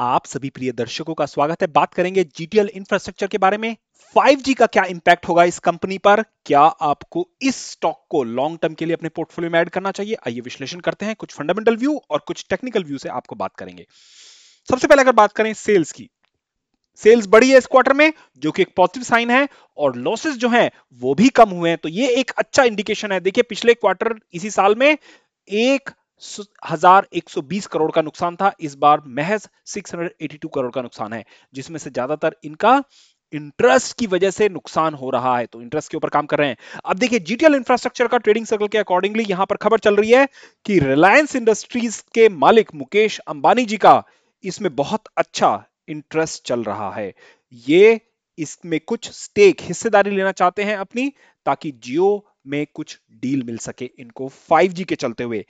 आप सभी प्रिय दर्शकों का स्वागत है बात करेंगे जीटीएल इंफ्रास्ट्रक्चर के बारे में 5G का क्या इंपैक्ट होगा इस कंपनी पर क्या आपको इस स्टॉक को लॉन्ग टर्म के लिए अपने पोर्टफोलियो में ऐड करना चाहिए आइए विश्लेषण करते हैं कुछ फंडामेंटल व्यू और कुछ टेक्निकल व्यू से आपको बात करेंगे सबसे पहले अगर बात करें सेल्स की सेल्स बढ़ी है इस क्वार्टर में जो कि एक पॉजिटिव साइन है और लॉसेस जो हैं वो भी कम हुए हैं तो ये एक अच्छा इंडिकेशन है देखिए पिछले क्वार्टर इसी साल में एक हजार एक सौ बीस करोड़ का नुकसान था इस बार महज six hundred eighty two crore का नुकसान है जिसमें से ज्यादातर इनका इंटरेस्ट की वजह से नुकसान हो रहा है तो इंटरेस्ट के ऊपर काम कर रहे हैं अब देखिए जीटीएल इंफ्रास्ट्रक्चर का ट्रेडिंग सर्कल के अकॉर्डिंगली यहां पर खबर चल रही है कि रिलायंस इंडस्ट्रीज के मालिक मुकेश अंबानी जी का इसमें बहुत अच्छा इंटरेस्ट चल रहा है ये इसमें कुछ स्टेक हिस्सेदारी लेना चाहते हैं अपनी ताकि जियो में कुछ डील मिल सके इनको 5G के चलते हुए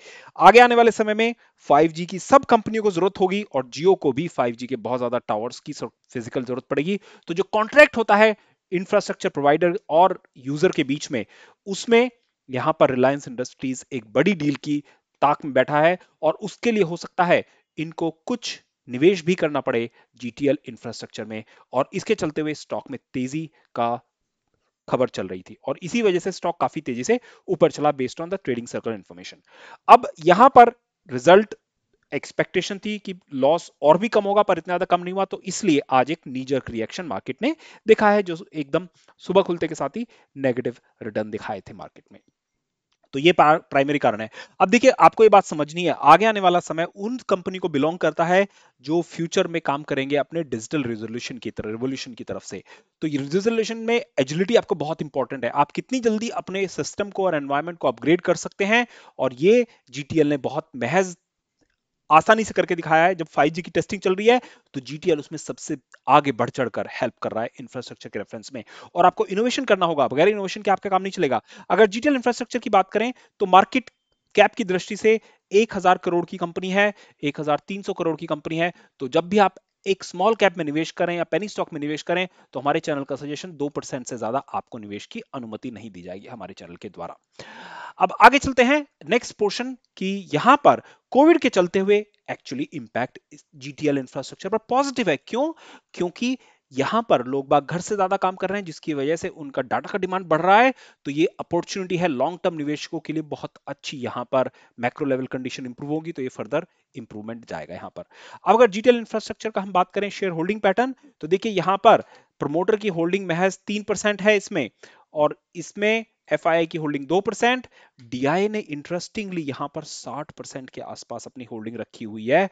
आगे आने वाले समय में 5G की सब कंपनियों को जरूरत होगी और जियो को भी 5G के बहुत ज्यादा टावर्स की फिजिकल जरूरत पड़ेगी तो जो कॉन्ट्रैक्ट होता है इंफ्रास्ट्रक्चर प्रोवाइडर और यूजर के बीच में उसमें यहां पर रिलायंस इंडस्ट्रीज एक बड़ी डील की ताक में बैठा है और उसके लिए हो सकता है इनको कुछ निवेश भी करना पड़े जीटीएल इंफ्रास्ट्रक्चर में और इसके चलते हुए स्टॉक में तेजी का खबर चल रही थी और इसी वजह से स्टॉक काफी तेजी से ऊपर चला based on the trading circle information अब यहां पर रिजल्ट एक्सपेक्टेशन थी कि लॉस और भी कम होगा पर इतना ज्यादा कम नहीं हुआ तो इसलिए आज एक नीजर रिएक्शन मार्केट ने दिखा है जो एकदम सुबह खुलते के साथ ही नेगेटिव रिटर्न दिखाए थे मार्केट में तो ये प्राइमरी कारण है अब देखिए आपको ये बात समझनी है आगे आने वाला समय उन कंपनी को बिलोंग करता है जो फ्यूचर में काम करेंगे अपने डिजिटल रेजोल्यूशन की तरफ रिवोल्यूशन की तरफ से तो रेजोल्यूशन में एजिलिटी आपको बहुत इंपॉर्टेंट है आप कितनी जल्दी अपने सिस्टम को और एनवायरमेंट को अपग्रेड कर सकते हैं और ये जीटीएल ने बहुत महज आसानी से करके दिखाया है जब 5G की टेस्टिंग चल रही है तो जीटीएल उसमें सबसे आगे बढ़ चढ़कर हेल्प कर रहा है इंफ्रास्ट्रक्चर के रेफरेंस में और आपको इनोवेशन करना होगा बगैर इनोवेशन के आपका काम नहीं चलेगा अगर जीटीएल इंफ्रास्ट्रक्चर की बात करें तो मार्केट कैप की दृष्टि से 1000 करोड़ की कंपनी है 1300 करोड़ की कंपनी है तो जब भी आप एक स्मॉल कैप में निवेश करें या पेनी स्टॉक में निवेश करें तो हमारे चैनल का सजेशन दो परसेंट से ज्यादा आपको निवेश की अनुमति नहीं दी जाएगी हमारे चैनल के द्वारा अब आगे चलते हैं नेक्स्ट पोर्शन की यहां पर कोविड के चलते हुए एक्चुअली इंपैक्ट जीटीएल इंफ्रास्ट्रक्चर पर पॉजिटिव है क्यों क्योंकि यहां पर लोग बाग घर से ज्यादा काम कर रहे हैं जिसकी वजह से उनका डाटा का डिमांड बढ़ रहा है तो ये अपॉर्चुनिटी है लॉन्ग टर्म निवेशकों के लिए बहुत अच्छी यहां पर मैक्रो लेवल कंडीशन इंप्रूव होगी तो ये फर्दर इंप्रूवमेंट जाएगा यहां पर अब अगर जीटेल इंफ्रास्ट्रक्चर का हम बात करें शेयर होल्डिंग पैटर्न तो देखिए यहां पर प्रमोटर की होल्डिंग महज तीन परसेंट है इसमें और इसमें एफ की होल्डिंग दो परसेंट डीआई ने इंटरेस्टिंगली यहां पर साठ परसेंट के आसपास अपनी होल्डिंग रखी हुई है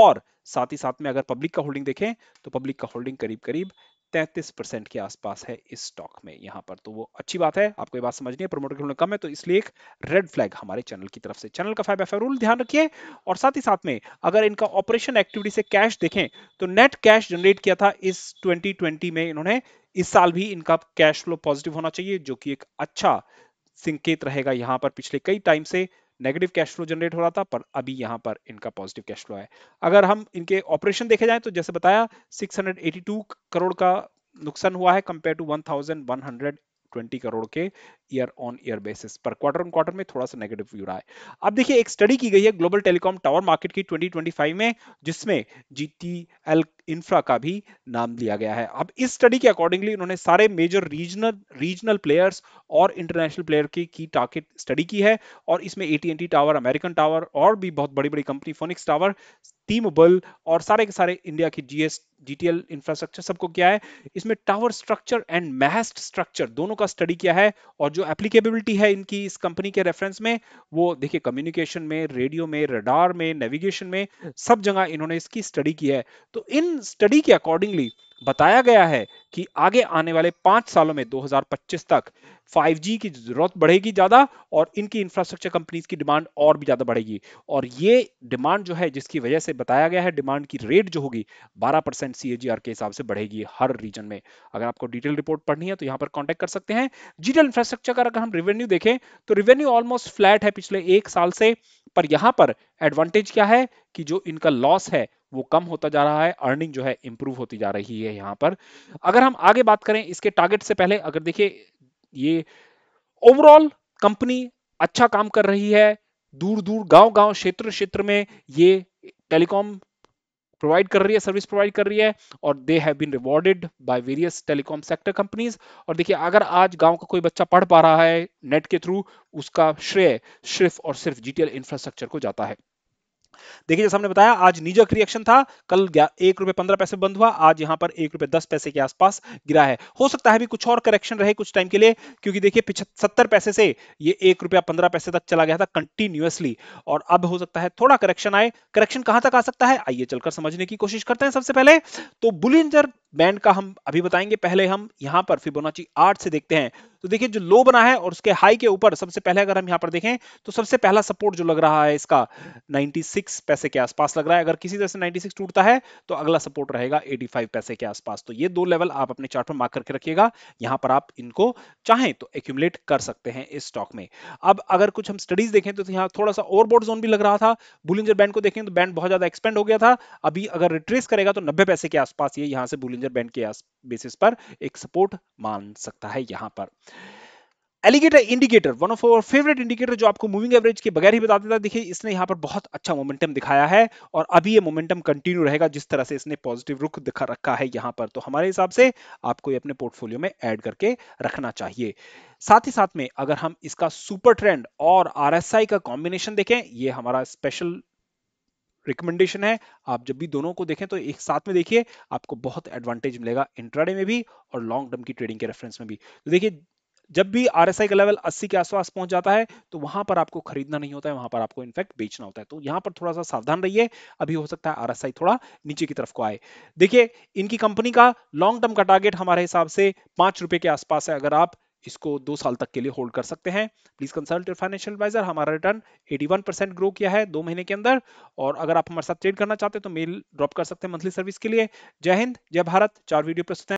और साथ ही साथ में अगर पब्लिक का होल्डिंग देखें तो पब्लिक का होल्डिंग करीब करीब 33% परसेंट के आसपास है इस स्टॉक में यहां पर तो वो अच्छी बात है आपको ये बात समझनी है प्रमोटर की कम है तो इसलिए एक रेड फ्लैग हमारे चैनल की तरफ से चैनल का फाइव एफ रूल ध्यान रखिए और साथ ही साथ में अगर इनका ऑपरेशन एक्टिविटी से कैश देखें तो नेट कैश जनरेट किया था इस ट्वेंटी में इन्होंने इस साल भी इनका कैश फ्लो पॉजिटिव होना चाहिए जो कि एक अच्छा संकेत रहेगा यहाँ पर पिछले कई टाइम से नेगेटिव कैश फ्लो जनरेट हो रहा था पर अभी यहाँ पर इनका पॉजिटिव कैश फ्लो है अगर हम इनके ऑपरेशन देखे जाए तो जैसे बताया 682 करोड़ का नुकसान हुआ है कंपेयर टू 1180 ट्वेंटी करोड़ के ईयर ऑन ईयर बेसिस पर क्वार्टर ऑन क्वार्टर में थोड़ा सा नेगेटिव व्यू रहा है अब देखिए एक स्टडी की गई है ग्लोबल टेलीकॉम टावर मार्केट की 2025 में जिसमें जीटी एल इंफ्रा का भी नाम लिया गया है अब इस स्टडी के अकॉर्डिंगली उन्होंने सारे मेजर रीजनल रीजनल प्लेयर्स और इंटरनेशनल प्लेयर की की टारगेट स्टडी की है और इसमें एटीएनटी टावर अमेरिकन टावर और भी बहुत बड़ी बड़ी कंपनी फोनिक्स टावर टीम बल और सारे के सारे इंडिया की जीएस जीटीएल इंफ्रास्ट्रक्चर सबको क्या है इसमें tower structure and mast structure दोनों का स्टडी किया है और जो एप्लीकेबिलिटी है इनकी इस कंपनी के रेफरेंस में वो देखिए कम्युनिकेशन में रेडियो में रडार में नेविगेशन में सब जगह इन्होंने इसकी स्टडी की है तो इन स्टडी के अकॉर्डिंगली बताया गया है कि आगे आने वाले पांच सालों में 2025 तक 5G की जरूरत बढ़ेगी ज्यादा और इनकी इंफ्रास्ट्रक्चर कंपनीज की डिमांड और भी ज्यादा बढ़ेगी और ये डिमांड जो है जिसकी वजह से बताया गया है डिमांड की रेट जो होगी 12 परसेंट सी के हिसाब से बढ़ेगी हर रीजन में अगर आपको डिटेल रिपोर्ट पढ़नी है तो यहाँ पर कॉन्टेक्ट कर सकते हैं डिजिटल इंफ्रास्ट्रक्चर का अगर हम रेवेन्यू देखें तो रेवेन्यू ऑलमोस्ट फ्लैट है पिछले एक साल से पर यहाँ पर एडवांटेज क्या है कि जो इनका लॉस है वो कम होता जा रहा है अर्निंग जो है इंप्रूव होती जा रही है यहाँ पर अगर हम आगे बात करें इसके टारगेट से पहले अगर देखिए ये ओवरऑल कंपनी अच्छा काम कर रही है दूर दूर गांव गांव क्षेत्र क्षेत्र में ये टेलीकॉम प्रोवाइड कर रही है सर्विस प्रोवाइड कर रही है और they have been rewarded by various telecom sector companies और देखिए अगर आज गांव का कोई बच्चा पढ़ पा रहा है नेट के थ्रू उसका श्रेय सिर्फ और सिर्फ जीटीएल इंफ्रास्ट्रक्चर को जाता है देखिए जैसा हमने बताया आज निजक रिएक्शन था कल एक रुपए पंद्रह पैसे बंद हुआ आज यहां पर एक रुपए दस पैसे के आसपास गिरा है हो सकता है भी कुछ और करेक्शन रहे कुछ टाइम के लिए क्योंकि देखिए सत्तर पैसे से ये एक रुपया पंद्रह पैसे तक चला गया था कंटिन्यूसली और अब हो सकता है थोड़ा करेक्शन आए करेक्शन कहां तक आ सकता है आइए चलकर समझने की कोशिश करते हैं सबसे पहले तो बुलिंजर बैंड का हम अभी बताएंगे पहले हम यहाँ पर फिबोनाची आठ से देखते हैं तो देखिए जो लो बना है और उसके हाई के ऊपर सबसे पहले अगर हम यहाँ पर देखें तो सबसे पहला सपोर्ट जो लग रहा है इसका 96 पैसे के आसपास लग रहा है अगर किसी तरह से 96 टूटता है तो अगला सपोर्ट रहेगा 85 पैसे के आसपास तो ये दो लेवल आप अपने चार्ट मार्क करके रखिएगा यहाँ पर आप इनको चाहें तो एक्यूमुलेट कर सकते हैं इस स्टॉक में अब अगर कुछ हम स्टडीज देखें तो, यहाँ थोड़ा सा ओवरबोर्ड जोन भी लग रहा था बुलिंजर बैंड को देखें तो बैंड बहुत ज्यादा एक्सपेंड हो गया था अभी अगर रिट्रेस करेगा तो नब्बे पैसे के आसपास ये यहाँ से बुलिंग बोलिंजर बैंड के बेसिस पर एक सपोर्ट मान सकता है यहां पर alligator indicator one of our favourite indicator जो आपको मूविंग एवरेज के बगैर ही बता देता देखिए इसने यहाँ पर बहुत अच्छा मोमेंटम दिखाया है और अभी ये मोमेंटम कंटिन्यू रहेगा जिस तरह से इसने पॉजिटिव रुख दिखा रखा है यहाँ पर तो हमारे हिसाब से आपको ये अपने पोर्टफोलियो में ऐड करके रखना चाहिए साथ ही साथ में अगर हम इसका सुपर ट्रेंड और आर का कॉम्बिनेशन देखें ये हमारा स्पेशल रिकमेंडेशन है आप जब भी दोनों को देखें तो एक साथ में देखिए आपको बहुत एडवांटेज मिलेगा इंट्राडे में भी और लॉन्ग टर्म की ट्रेडिंग के रेफरेंस में भी तो देखिए जब भी आर का लेवल 80 के आसपास पहुंच जाता है तो वहां पर आपको खरीदना नहीं होता है वहां पर आपको इनफैक्ट बेचना होता है तो यहां पर थोड़ा सा सावधान रहिए अभी हो सकता है आर थोड़ा नीचे की तरफ को आए देखिए इनकी कंपनी का लॉन्ग टर्म का टारगेट हमारे हिसाब से पांच रुपए के आसपास है अगर आप इसको दो साल तक के लिए होल्ड कर सकते हैं प्लीज कंसल्ट फाइनेंशियल एडवाइजर हमारा रिटर्न 81 परसेंट ग्रो किया है दो महीने के अंदर और अगर आप हमारे साथ ट्रेड करना चाहते हैं तो मेल ड्रॉप कर सकते हैं मंथली सर्विस के लिए जय हिंद जय भारत चार वीडियो प्रस्तुत